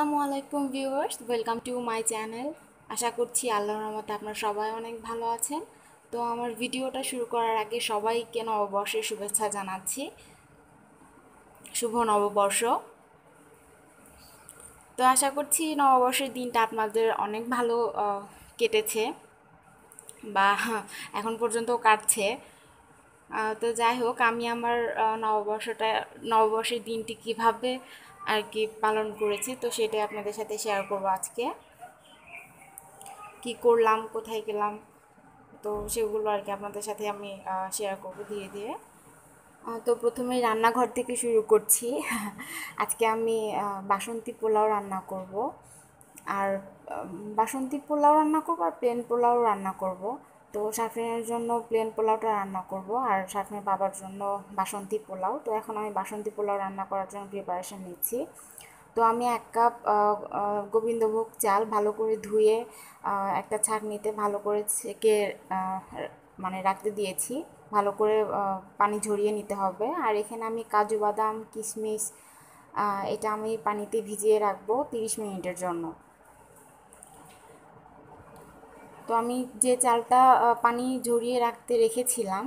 আসসালামু আলাইকুম viewers welcome to my channel আশা করছি আল্লাহর রহমতে আপনারা সবাই অনেক ভালো আছেন তো আমার ভিডিওটা শুরু করার আগে সবাইকে নববর্ষের শুভেচ্ছা জানাচ্ছি শুভ নববর্ষ তো আশা করছি নববর্ষের দিনটা আপনাদের অনেক ভালো কেটেছে বা এখন পর্যন্ত কাটছে তো যাই হোক আমি আমার নববর্ষটা নববর্ষের দিনটি কিভাবে আর কি পালন করেছি তো সেটাই আপনাদের সাথে শেয়ার করব আজকে কি করলাম কোথায় গেলাম তো সেগুলো আর কি আপনাদের সাথে আমি শেয়ার করব ধীরে ধীরে তো প্রথমে রান্নাঘর থেকে শুরু করছি আজকে আমি বাসন্তী পোলাও রান্না করব আর বাসন্তী পোলাও রান্না করবো আর প্লেন পোলাও রান্না করব তো সাফিনের জন্য প্লেন পোলাওটা রান্না করব আর সাফিনের বাবার জন্য বাসন্তী পোলাও তো এখন আমি বাসন্তী পোলাও রান্না করার জন্য প্রিপারেশান নিচ্ছি তো আমি এক কাপ গোবিন্দভোগ চাল ভালো করে ধুয়ে একটা ছাঁকনিতে ভালো করে ছেঁকে মানে রাখতে দিয়েছি ভালো করে পানি ঝরিয়ে নিতে হবে আর এখানে আমি কাজু বাদাম কিশমিশ এটা আমি পানিতে ভিজিয়ে রাখবো তিরিশ মিনিটের জন্য তো আমি যে চালটা পানি ঝরিয়ে রাখতে রেখেছিলাম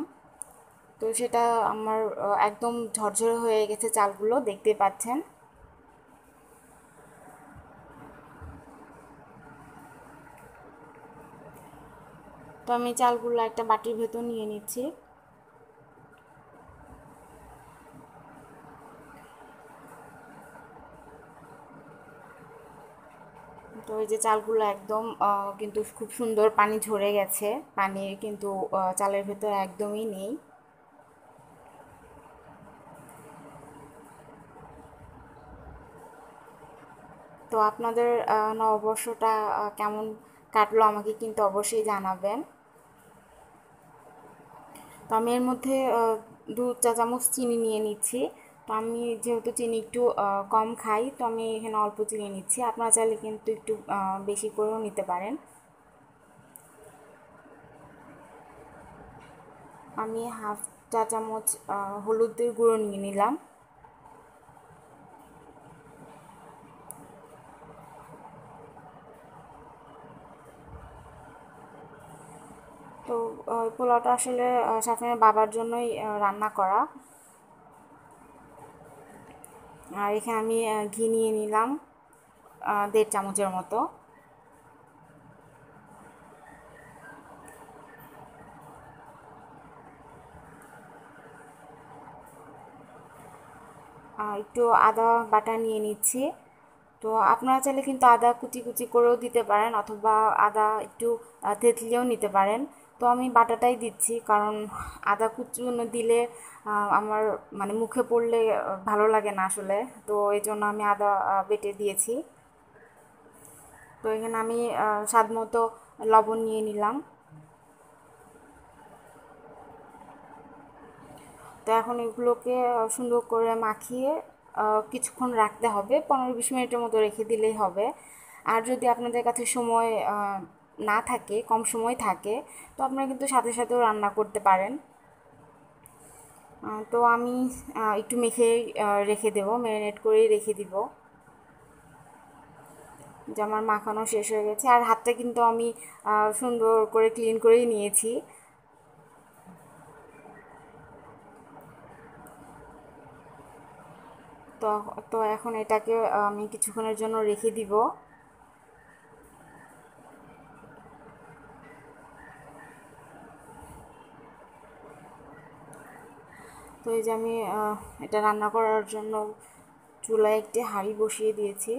তো সেটা আমার একদম ঝরঝরে হয়ে গেছে চালগুলো দেখতে পাচ্ছেন তো আমি চালগুলো একটা বাটির ভেতর নিয়ে নিচ্ছি তো এই যে চালগুলো একদম কিন্তু খুব সুন্দর পানি ঝরে গেছে পানির কিন্তু চালের ভেতর একদমই নেই তো আপনাদের নববর্ষটা কেমন কাটলো আমাকে কিন্তু অবশ্যই জানাবেন তো আমি এর মধ্যে দু চা চামচ চিনি নিয়ে নিচ্ছি তো আমি যেহেতু চিনি একটু কম খাই তো আমি এখানে অল্প চিনি নিচ্ছি আপনারা চাইলে কিন্তু একটু বেশি করেও নিতে পারেন আমি হাফ চা চামচ হলুদের গুঁড়ো নিয়ে নিলাম তো পোলাওটা আসলে সাফিনের বাবার জন্যই রান্না করা আর এখানে আমি ঘি নিয়ে নিলাম দেড় চামচের মতো একটু আদা বাটা নিয়ে নিচ্ছি তো আপনারা চাইলে কিন্তু আদা কুচি কুচি করেও দিতে পারেন অথবা আদা একটু থেতলিয়েও নিতে পারেন তো আমি বাটাটাই দিচ্ছি কারণ আদা কুচুন দিলে আমার মানে মুখে পড়লে ভালো লাগে না আসলে তো এই জন্য আমি আদা বেটে দিয়েছি তো এখানে আমি স্বাদ মতো লবণ নিয়ে নিলাম তো এখন এগুলোকে সুন্দর করে মাখিয়ে কিছুক্ষণ রাখতে হবে পনেরো বিশ মিনিটের মতো রেখে দিলেই হবে আর যদি আপনাদের কাছে সময় না থাকে কম সময় থাকে তো আপনারা কিন্তু সাথে সাথেও রান্না করতে পারেন তো আমি একটু মেখে রেখে দেব ম্যারিনেট করেই রেখে দিব যে আমার মাখানো শেষ হয়ে গেছে আর হাতটা কিন্তু আমি সুন্দর করে ক্লিন করেই নিয়েছি তো তো এখন এটাকে আমি কিছুক্ষণের জন্য রেখে দিব তো এই যে আমি এটা রান্না করার জন্য চুলায় একটি হাঁড়ি বসিয়ে দিয়েছি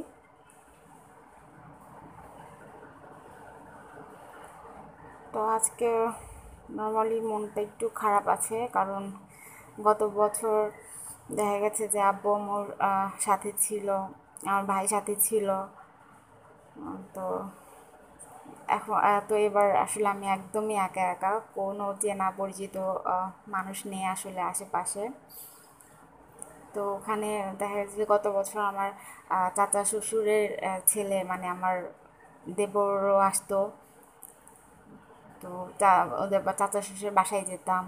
তো আজকে নর্মালি মনটা একটু খারাপ আছে কারণ গত বছর দেখা গেছে যে আব্বু আমার সাথে ছিল আমার ভাই সাথে ছিল তো এখন তো এবার আসলে আমি একদমই একা একা কোনো চেনা পরিচিত মানুষ নেই আসলে আশেপাশে তো ওখানে দেখা যাচ্ছে যে গত বছর আমার চাচা শ্বশুরের ছেলে মানে আমার দেবরও আসতো তো ওদের চাচা শ্বশুরের বাসায় যেতাম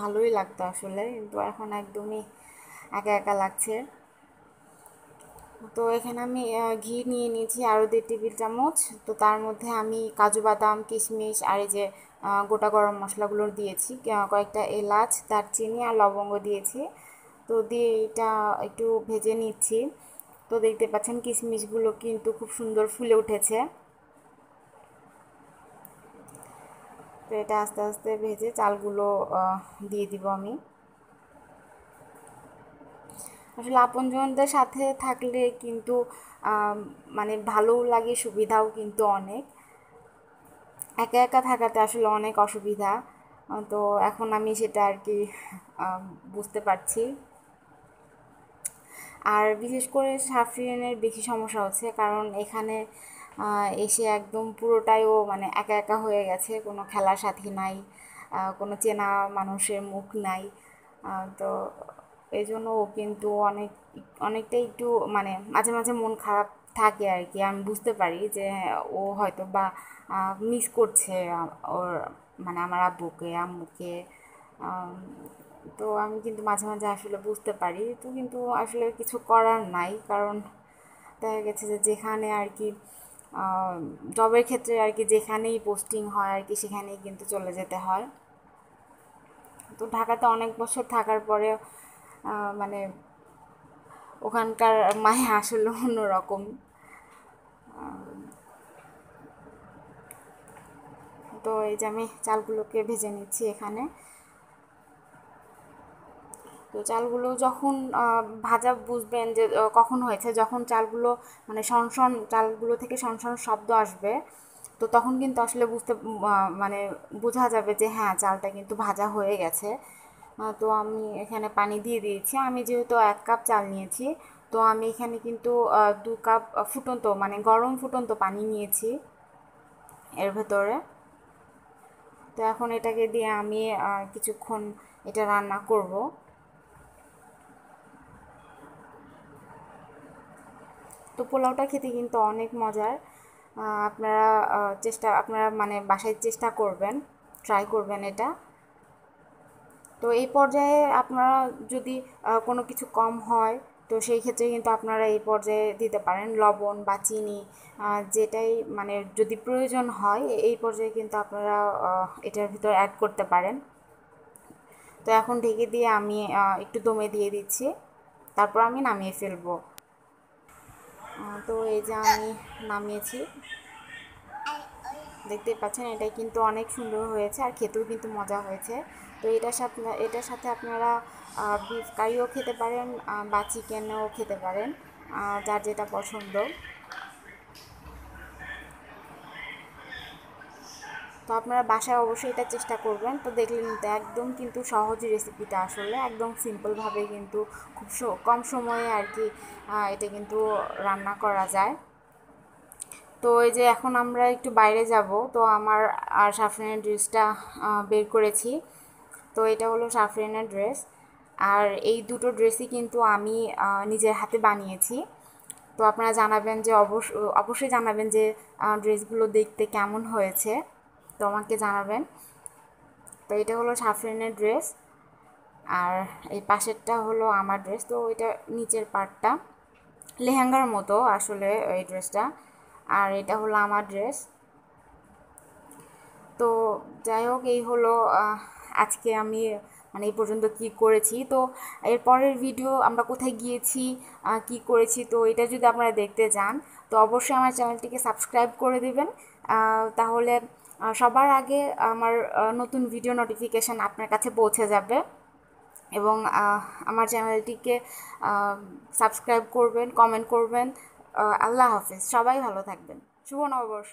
ভালোই লাগতো আসলে কিন্তু এখন একদমই একা একা লাগছে তো এখানে আমি ঘি নিয়ে নিয়েছি আরও দেড় টেবিল চামচ তো তার মধ্যে আমি কাজু বাদাম কিশমিশ আর এই যে গোটা গরম মশলাগুলো দিয়েছি কয়েকটা এলাচ দারচিনি আর লবঙ্গ দিয়েছি তো দিয়ে এটা একটু ভেজে নিচ্ছি তো দেখতে পাচ্ছেন কিশমিশগুলো কিন্তু খুব সুন্দর ফুলে উঠেছে তো এটা আস্তে আস্তে ভেজে চালগুলো দিয়ে দিব আমি আসলে আপনজনদের সাথে থাকলে কিন্তু মানে ভালোও লাগে সুবিধাও কিন্তু অনেক একা একা থাকাতে আসলে অনেক অসুবিধা তো এখন আমি সেটা আর কি বুঝতে পারছি আর বিশেষ করে সাফরিয়ানের বেশি সমস্যা হচ্ছে কারণ এখানে এসে একদম পুরোটাই ও মানে একা একা হয়ে গেছে কোনো খেলার সাথী নাই কোনো চেনা মানুষের মুখ নাই তো এই জন্য ও কিন্তু অনেক অনেকটাই একটু মানে মাঝে মাঝে মন খারাপ থাকে আর কি আমি বুঝতে পারি যে ও হয়তো বা মিস করছে ওর মানে আমার আব্বুকে আম্মুকে তো আমি কিন্তু মাঝে মাঝে আসলে বুঝতে পারি তো কিন্তু আসলে কিছু করার নাই কারণ দেখা গেছে যে যেখানে আর কি জবের ক্ষেত্রে আর কি যেখানেই পোস্টিং হয় আর কি সেখানেই কিন্তু চলে যেতে হয় তো ঢাকাতে অনেক বছর থাকার পরে মানে ওখানকার মায়ে আসলে অন্যরকম তো এই যে আমি চালগুলোকে ভেজে নিচ্ছি এখানে তো চালগুলো যখন ভাজা বুঝবেন যে কখন হয়েছে যখন চালগুলো মানে সনসন চালগুলো থেকে সনসন শব্দ আসবে তো তখন কিন্তু আসলে বুঝতে মানে বোঝা যাবে যে হ্যাঁ চালটা কিন্তু ভাজা হয়ে গেছে তো আমি এখানে পানি দিয়ে দিয়েছি আমি যেহেতু এক কাপ চাল নিয়েছি তো আমি এখানে কিন্তু দু কাপ ফুটন্ত মানে গরম ফুটন্ত পানি নিয়েছি এর ভেতরে তো এখন এটাকে দিয়ে আমি কিছুক্ষণ এটা রান্না করব তো পোলাওটা খেতে কিন্তু অনেক মজার আপনারা চেষ্টা আপনারা মানে বাসায় চেষ্টা করবেন ট্রাই করবেন এটা তো এই পর্যায়ে আপনারা যদি কোনো কিছু কম হয় তো সেই ক্ষেত্রে কিন্তু আপনারা এই পর্যায়ে দিতে পারেন লবণ বা চিনি যেটাই মানে যদি প্রয়োজন হয় এই পর্যায়ে কিন্তু আপনারা এটার ভিতর অ্যাড করতে পারেন তো এখন ঢেকে দিয়ে আমি একটু দমে দিয়ে দিচ্ছি তারপর আমি নামিয়ে ফেলবো তো এই যে আমি নামিয়েছি দেখতেই পাচ্ছেন এটাই কিন্তু অনেক সুন্দর হয়েছে আর খেতেও কিন্তু মজা হয়েছে তো এটার সাথে এটার সাথে আপনারা বিফ কারিও খেতে পারেন বা চিকেনও খেতে পারেন যার যেটা পছন্দ তো আপনারা বাসায় অবশ্যই এটা চেষ্টা করবেন তো দেখলেন তো একদম কিন্তু সহজ রেসিপিটা আসলে একদম সিম্পলভাবে কিন্তু খুব কম সময়ে আর কি এটা কিন্তু রান্না করা যায় তো এই যে এখন আমরা একটু বাইরে যাব তো আমার আর সাফরিনের ড্রেসটা বের করেছি তো এটা হলো সাফরিনের ড্রেস আর এই দুটো ড্রেসই কিন্তু আমি নিজের হাতে বানিয়েছি তো আপনারা জানাবেন যে অবশ্য অবশ্যই জানাবেন যে ড্রেসগুলো দেখতে কেমন হয়েছে তো আমাকে জানাবেন তো এটা হলো সাফরিনের ড্রেস আর এই পাশেরটা হলো আমার ড্রেস তো ওইটা নিচের পার্টটা লেহেঙ্গার মতো আসলে এই ড্রেসটা আর এটা হলো আমার ড্রেস তো যাই হোক এই হলো আজকে আমি মানে এই পর্যন্ত কি করেছি তো এর পরের ভিডিও আমরা কোথায় গিয়েছি কি করেছি তো এটা যদি আপনারা দেখতে যান তো অবশ্যই আমার চ্যানেলটিকে সাবস্ক্রাইব করে দেবেন তাহলে সবার আগে আমার নতুন ভিডিও নোটিফিকেশান আপনার কাছে পৌঁছে যাবে এবং আমার চ্যানেলটিকে সাবস্ক্রাইব করবেন কমেন্ট করবেন আল্লাহ হাফিজ সবাই ভালো থাকবেন শুভ নববর্ষ